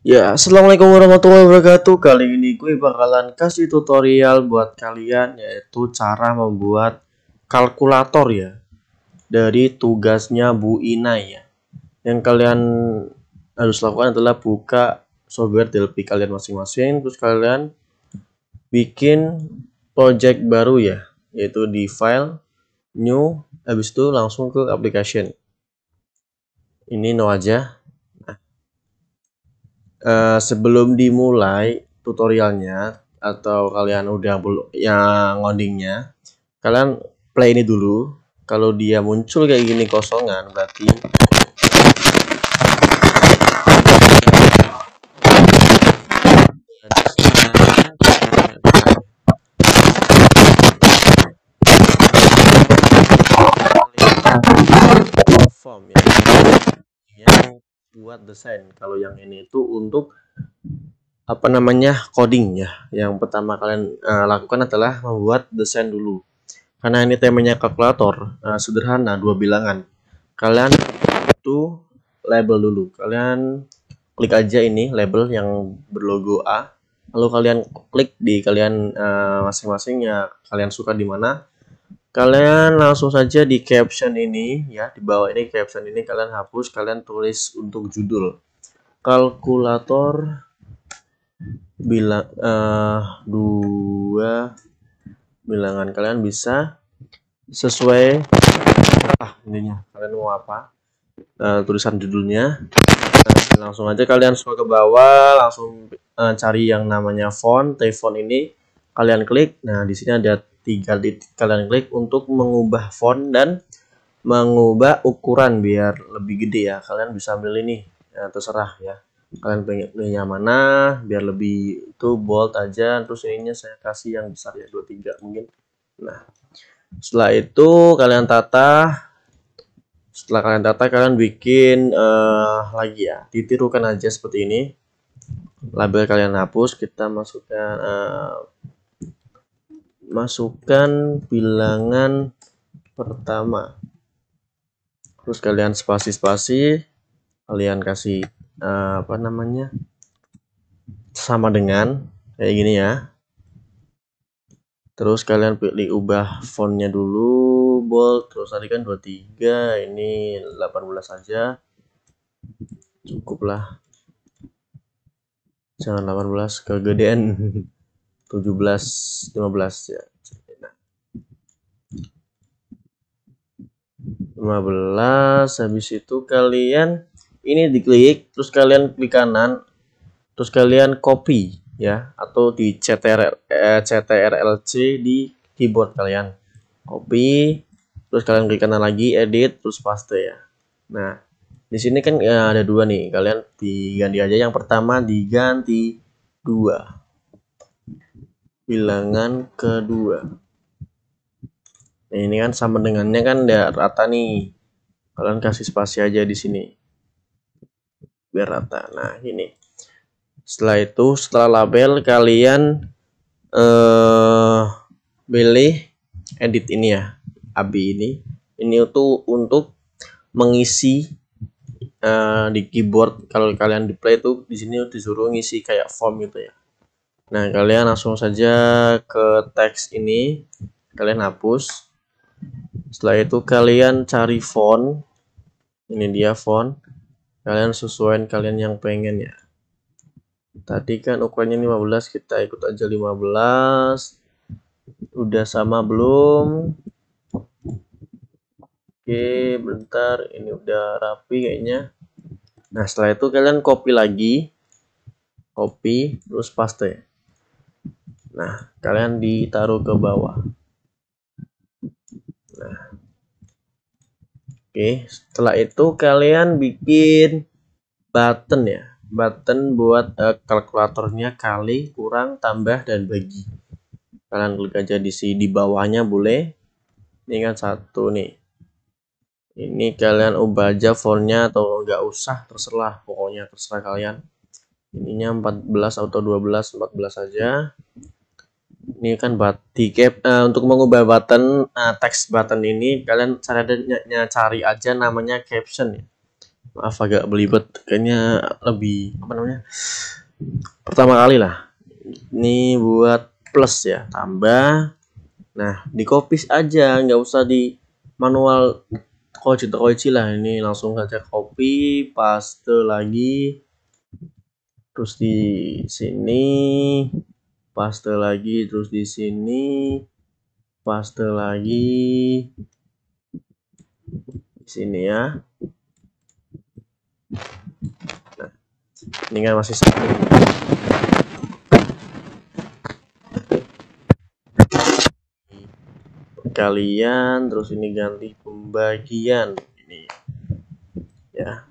Ya, assalamualaikum warahmatullahi wabarakatuh. Kali ini gue bakalan kasih tutorial buat kalian yaitu cara membuat kalkulator ya dari tugasnya Bu Ina ya. Yang kalian harus lakukan adalah buka software Delphi kalian masing-masing, terus kalian bikin project baru ya, yaitu di file new, habis itu langsung ke application. Ini no aja, Eh, sebelum dimulai tutorialnya atau kalian udah yang ngodingnya, kalian play ini dulu. Kalau dia muncul kayak gini kosongan, berarti desain. Kalau yang ini itu untuk apa namanya coding ya. Yang pertama kalian uh, lakukan adalah membuat desain dulu. Karena ini temanya kalkulator uh, sederhana dua bilangan. Kalian itu label dulu. Kalian klik aja ini label yang berlogo A. Lalu kalian klik di kalian uh, eh, masing-masingnya kalian suka di mana kalian langsung saja di caption ini ya di bawah ini caption ini kalian hapus kalian tulis untuk judul kalkulator bilang uh, dua bilangan kalian bisa sesuai ah ininya kalian mau apa uh, tulisan judulnya nah, langsung aja kalian scroll ke bawah langsung uh, cari yang namanya font font ini kalian klik nah di sini ada tinggal di kalian klik untuk mengubah font dan mengubah ukuran biar lebih gede ya kalian bisa ambil ini ya, terserah ya kalian pengen yang mana biar lebih itu bold aja terus ininya saya kasih yang besar ya 23 mungkin nah setelah itu kalian tata setelah kalian tata kalian bikin uh, lagi ya ditirukan aja seperti ini label kalian hapus kita masukkan uh, masukkan bilangan pertama terus kalian spasi-spasi kalian kasih uh, apa namanya sama dengan kayak gini ya terus kalian pilih ubah fontnya dulu bold terus tadi kan 23 ini 18 saja cukup lah jangan 18 kegedean 17 15 ya 15 habis itu kalian ini diklik terus kalian klik kanan terus kalian copy ya atau di CTRL eh, CTRLC di keyboard kalian copy terus kalian klik kanan lagi edit terus paste ya nah di sini kan ya, ada dua nih kalian diganti aja yang pertama diganti dua bilangan kedua. Nah, ini kan sama dengannya kan udah rata nih. Kalian kasih spasi aja di sini. Biar rata. Nah, ini. Setelah itu, setelah label kalian eh pilih edit ini ya. ab ini. Ini tuh untuk mengisi uh, di keyboard kalau kalian di play itu di sini disuruh ngisi kayak form gitu ya Nah, kalian langsung saja ke teks ini, kalian hapus. Setelah itu kalian cari font. Ini dia font. Kalian sesuaikan kalian yang pengen ya. Tadi kan ukurannya 15, kita ikut aja 15. Udah sama belum? Oke, bentar. Ini udah rapi kayaknya. Nah, setelah itu kalian copy lagi. Copy, terus paste. Nah, kalian ditaruh ke bawah. Nah. Oke, setelah itu kalian bikin button ya. Button buat uh, kalkulatornya kali, kurang, tambah dan bagi. Kalian klik aja di sini di bawahnya boleh. Ini kan satu nih. Ini kalian ubah aja fontnya atau nggak usah, terserah. Pokoknya terserah kalian. Ininya 14 atau 12, 14 aja ini kan buat di cap uh, eh, untuk mengubah button uh, text button ini kalian caranya cari aja namanya caption ya maaf agak belibet kayaknya lebih apa namanya pertama kali lah ini buat plus ya tambah nah di copy aja nggak usah di manual koci koci lah ini langsung saja copy paste lagi terus di sini paste lagi terus di sini paste lagi di sini ya nah, ini kan masih satu kalian terus ini ganti pembagian ini ya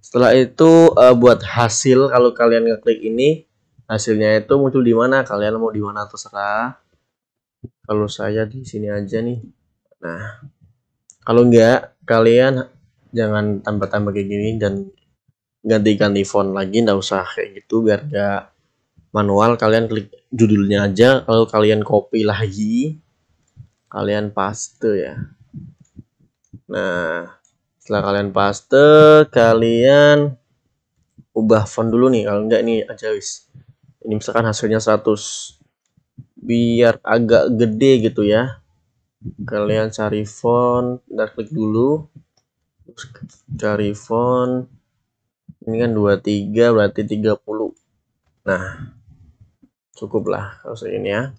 setelah itu eh, buat hasil kalau kalian ngeklik ini hasilnya itu muncul di mana kalian mau di mana terserah kalau saya di sini aja nih nah kalau enggak kalian jangan tambah-tambah kayak gini dan ganti-ganti font lagi nggak usah kayak gitu biar enggak manual kalian klik judulnya aja kalau kalian copy lagi kalian paste ya nah setelah kalian paste kalian ubah font dulu nih kalau enggak ini aja wis ini misalkan hasilnya 100 biar agak gede gitu ya kalian cari font dan klik dulu cari font ini kan 23 berarti 30 nah cukuplah kalau ini ya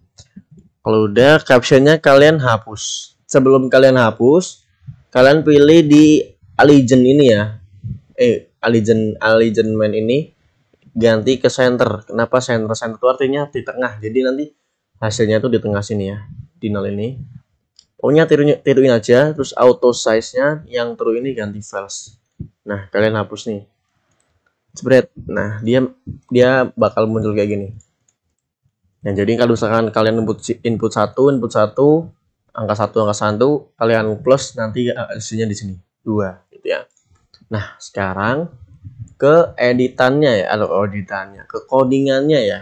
kalau udah captionnya kalian hapus sebelum kalian hapus kalian pilih di aligen ini ya eh aligen main ini ganti ke center. Kenapa center? Center itu artinya di tengah. Jadi nanti hasilnya itu di tengah sini ya. Di nol ini. Pokoknya tiruin, tiruin aja. Terus auto size-nya yang true ini ganti false. Nah, kalian hapus nih. Spread. Nah, dia dia bakal muncul kayak gini. Nah, jadi kalau misalkan kalian input input 1, input 1, angka 1, angka 1, kalian plus nanti eh, hasilnya di sini. 2 gitu ya. Nah, sekarang ke editannya ya atau editannya ke codingannya ya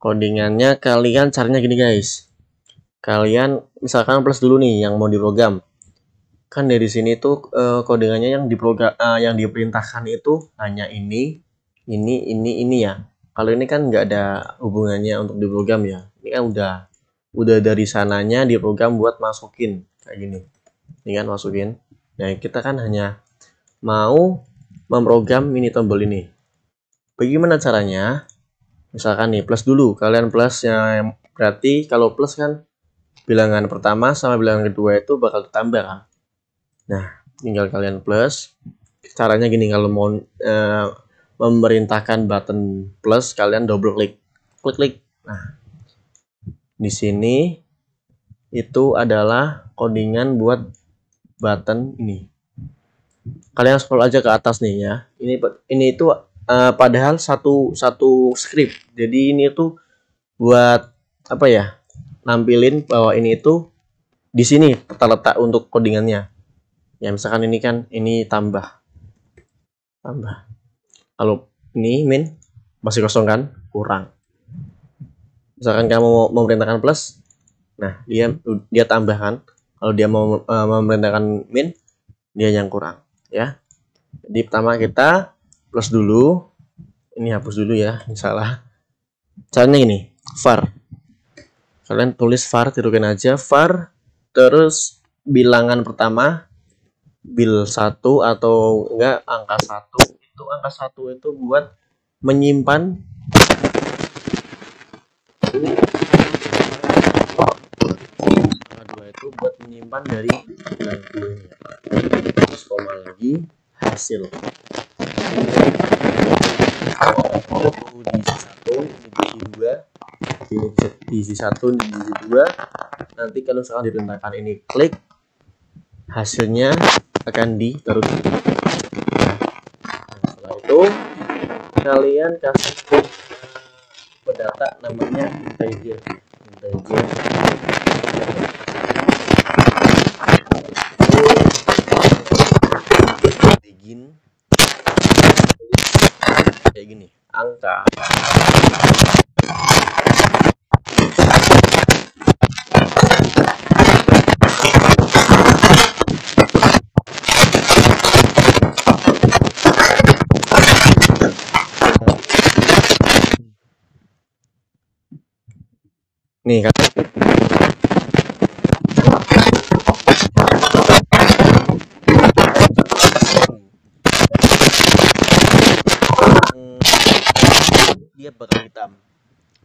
codingannya kalian caranya gini guys kalian misalkan plus dulu nih yang mau diprogram kan dari sini tuh uh, codingannya yang diprogram uh, eh, yang diperintahkan itu hanya ini ini ini ini ya kalau ini kan nggak ada hubungannya untuk diprogram ya ini kan udah udah dari sananya diprogram buat masukin kayak gini ini kan masukin nah kita kan hanya mau memprogram mini tombol ini. Bagaimana caranya? Misalkan nih plus dulu, kalian plus ya, yang berarti kalau plus kan bilangan pertama sama bilangan kedua itu bakal ditambah kan. Nah, tinggal kalian plus. Caranya gini kalau mau e, memerintahkan button plus kalian double klik. Klik klik. Nah, di sini itu adalah codingan buat button ini kalian scroll aja ke atas nih ya ini ini itu uh, padahal satu satu script jadi ini itu buat apa ya nampilin bahwa ini itu di sini terletak untuk codingannya ya misalkan ini kan ini tambah tambah kalau ini min masih kosong kan kurang misalkan kamu mau memerintahkan plus nah dia dia tambahkan kalau dia mau uh, memerintahkan min dia yang kurang ya. di pertama kita plus dulu. Ini hapus dulu ya, ini salah. Caranya ini var. Kalian tulis var, tirukan aja var terus bilangan pertama bil 1 atau enggak angka 1 itu angka 1 itu buat menyimpan itu buat menyimpan dari 90 terus koma lagi hasil diisi satu diisi dua diisi satu diisi dua nanti kalau misalkan direntangkan ini klik hasilnya akan ditaruh di nah, setelah itu kalian kasih pedata namanya integer integer kayak gini angka nih kan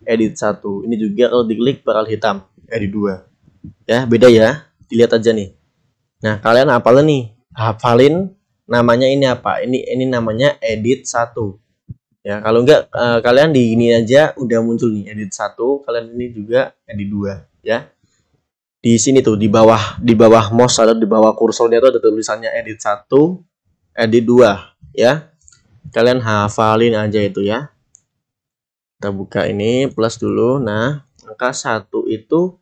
edit 1. Ini juga kalau diklik bakal hitam, edit 2. Ya, beda ya. Dilihat aja nih. Nah, kalian hafalin nih. Hafalin namanya ini apa? Ini ini namanya edit 1. Ya, kalau enggak eh, kalian di ini aja udah muncul nih edit 1, kalian ini juga edit 2, ya. Di sini tuh di bawah di bawah mouse atau di bawah kursornya tuh ada tulisannya edit 1, edit 2, ya. Kalian hafalin aja itu ya. Kita buka ini plus dulu. Nah, angka satu itu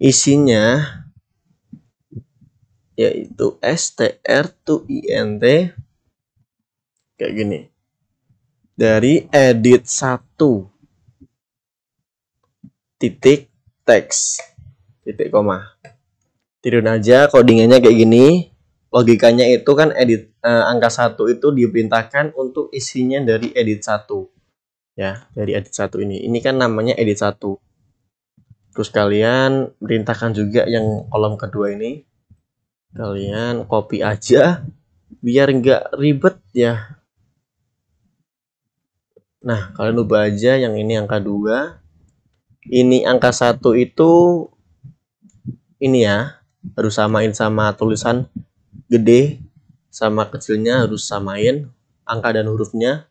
isinya yaitu str to int kayak gini. Dari edit 1 titik teks titik koma. tidur aja codingannya kayak gini logikanya itu kan edit eh, angka satu itu diperintahkan untuk isinya dari edit satu ya dari edit satu ini ini kan namanya edit satu terus kalian perintahkan juga yang kolom kedua ini kalian copy aja biar nggak ribet ya nah kalian ubah aja yang ini angka dua ini angka satu itu ini ya harus samain sama tulisan gede sama kecilnya harus samain angka dan hurufnya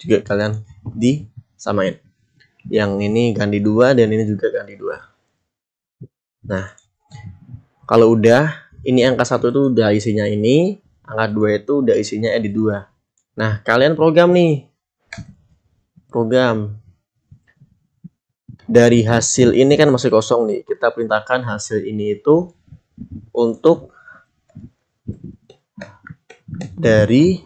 juga kalian di samain, Yang ini ganti dua dan ini juga ganti dua. Nah, kalau udah ini angka satu itu udah isinya ini, angka dua itu udah isinya edit dua. Nah, kalian program nih. Program dari hasil ini kan masih kosong nih. Kita perintahkan hasil ini itu untuk dari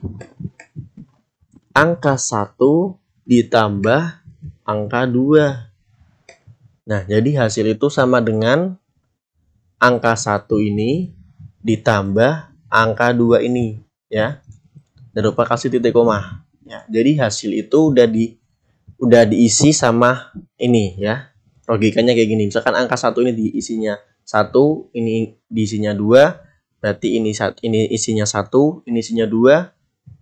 angka satu ditambah angka 2. Nah, jadi hasil itu sama dengan angka 1 ini ditambah angka 2 ini, ya. Dan lupa kasih titik koma. Ya, jadi hasil itu udah di udah diisi sama ini, ya. Logikanya kayak gini. Misalkan angka 1 ini diisinya 1, ini diisinya 2, berarti ini ini isinya 1, ini isinya 2.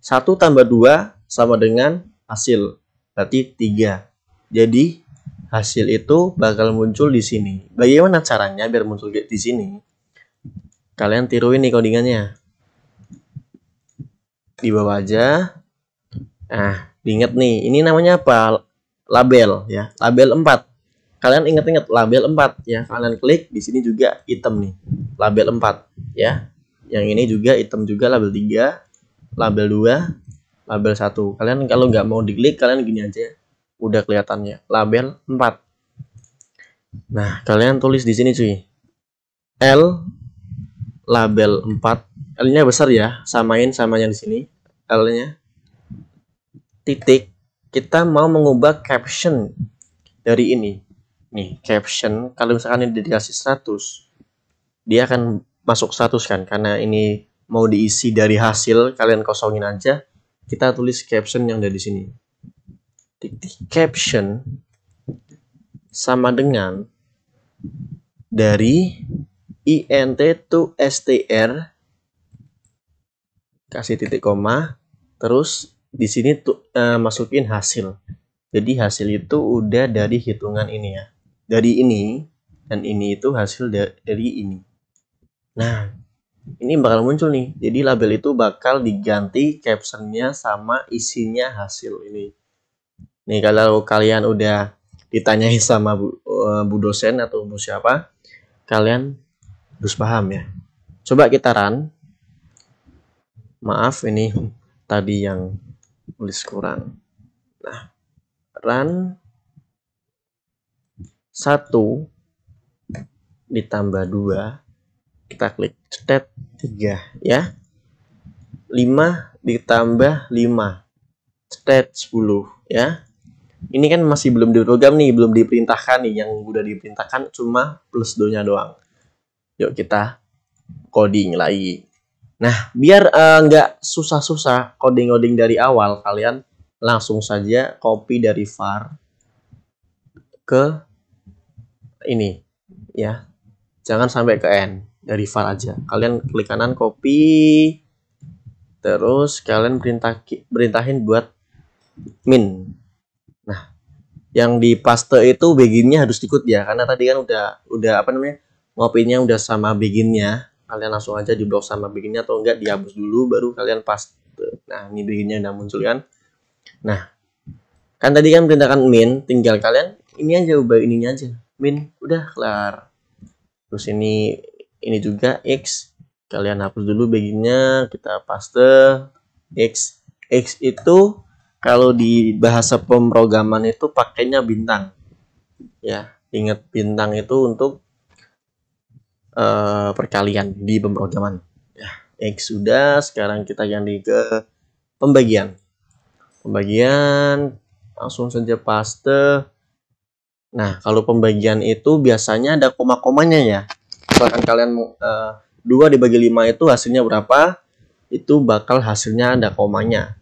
1 tambah 2 sama dengan hasil berarti tiga Jadi hasil itu bakal muncul di sini. Bagaimana caranya biar muncul di sini? Kalian tiruin nih codingannya. Di bawah aja. Nah, diingat nih, ini namanya apa? Label ya, label 4 kalian ingat-ingat label 4 ya kalian klik di sini juga item nih label 4 ya yang ini juga item juga label 3 label 2 label 1 kalian kalau nggak mau diklik kalian gini aja udah kelihatannya label 4 nah kalian tulis di sini cuy L label 4 L nya besar ya samain sama yang di sini L nya titik kita mau mengubah caption dari ini nih caption kalau misalkan ini dikasih 100 dia akan masuk 100 kan karena ini mau diisi dari hasil kalian kosongin aja kita tulis caption yang dari sini caption sama dengan dari int to str kasih titik koma terus di sini tuh eh, masukin hasil jadi hasil itu udah dari hitungan ini ya dari ini dan ini itu hasil dari ini nah ini bakal muncul nih. Jadi label itu bakal diganti captionnya sama isinya hasil ini. Nih kalau kalian udah ditanyain sama bu, uh, bu dosen atau bu siapa, kalian harus paham ya. Coba kita run. Maaf ini tadi yang tulis kurang. Nah, run satu ditambah dua kita klik cetet 3 iya. ya 5 ditambah 5 cetet 10 ya ini kan masih belum diprogram nih belum diperintahkan nih yang udah diperintahkan cuma plus do nya doang yuk kita coding lagi nah biar eh, nggak uh, susah-susah coding-coding dari awal kalian langsung saja copy dari var ke ini ya jangan sampai ke n dari file aja kalian klik kanan copy terus kalian perintah perintahin buat min nah yang di paste itu beginnya harus ikut ya karena tadi kan udah udah apa namanya ngopinya udah sama beginnya kalian langsung aja di blok sama beginnya atau enggak dihapus dulu baru kalian paste nah ini beginnya udah muncul kan nah kan tadi kan perintahkan min tinggal kalian ini aja ubah ininya aja min udah kelar terus ini ini juga X kalian hapus dulu beginnya kita paste X X itu kalau di bahasa pemrograman itu pakainya bintang ya ingat bintang itu untuk uh, perkalian di pemrograman ya X sudah sekarang kita ganti ke pembagian pembagian langsung saja paste Nah, kalau pembagian itu biasanya ada koma-komanya ya misalkan kalian uh, eh, 2 dibagi lima itu hasilnya berapa itu bakal hasilnya ada komanya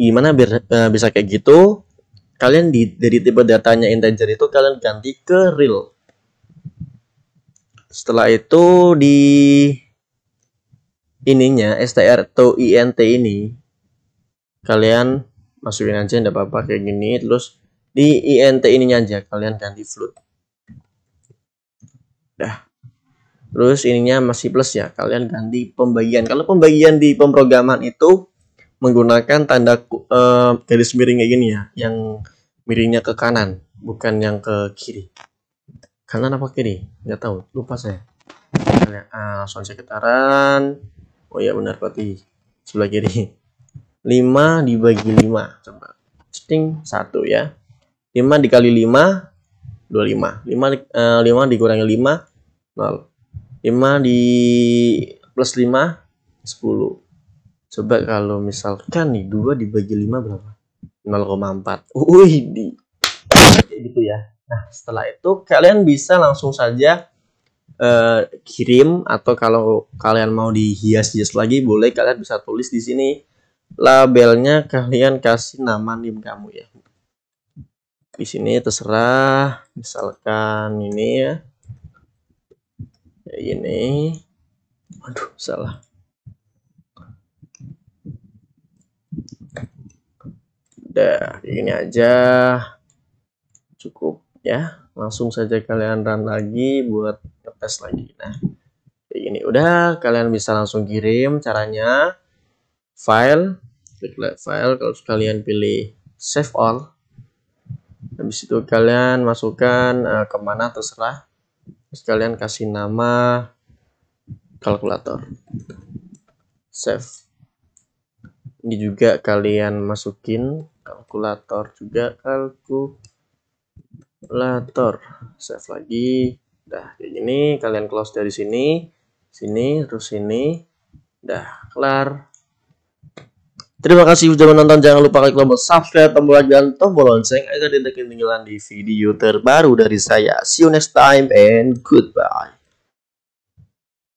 gimana biar uh, bisa kayak gitu kalian di, dari tipe datanya integer itu kalian ganti ke real setelah itu di ininya str to int ini kalian masukin aja tidak apa-apa kayak gini terus di int ininya aja kalian ganti float dah terus ininya masih plus ya kalian ganti pembagian kalau pembagian di pemrograman itu menggunakan tanda uh, garis miring kayak gini ya yang miringnya ke kanan bukan yang ke kiri kanan apa kiri nggak tahu lupa saya ah, eh, soal sekitaran oh ya benar berarti sebelah kiri 5 dibagi 5 coba sting 1 ya 5 dikali 5 25 5, uh, 5 dikurangi 5 0 5 di plus 5 10 coba kalau misalkan nih 2 dibagi 5 berapa 0,4 wih di gitu ya nah setelah itu kalian bisa langsung saja uh, kirim atau kalau kalian mau dihias-hias lagi boleh kalian bisa tulis di sini labelnya kalian kasih nama nim kamu ya di sini terserah misalkan ini ya kayak gini waduh salah udah ini aja cukup ya langsung saja kalian run lagi buat ngetes lagi nah kayak gini udah kalian bisa langsung kirim caranya file klik like file kalau kalian pilih save all habis itu kalian masukkan uh, kemana terserah terus kalian kasih nama kalkulator save ini juga kalian masukin kalkulator juga kalkulator save lagi dah kayak gini kalian close dari sini sini terus sini dah kelar Terima kasih sudah menonton. Jangan lupa klik tombol subscribe, tombol like, dan tombol lonceng agar tidak ketinggalan di video terbaru dari saya. See you next time and goodbye.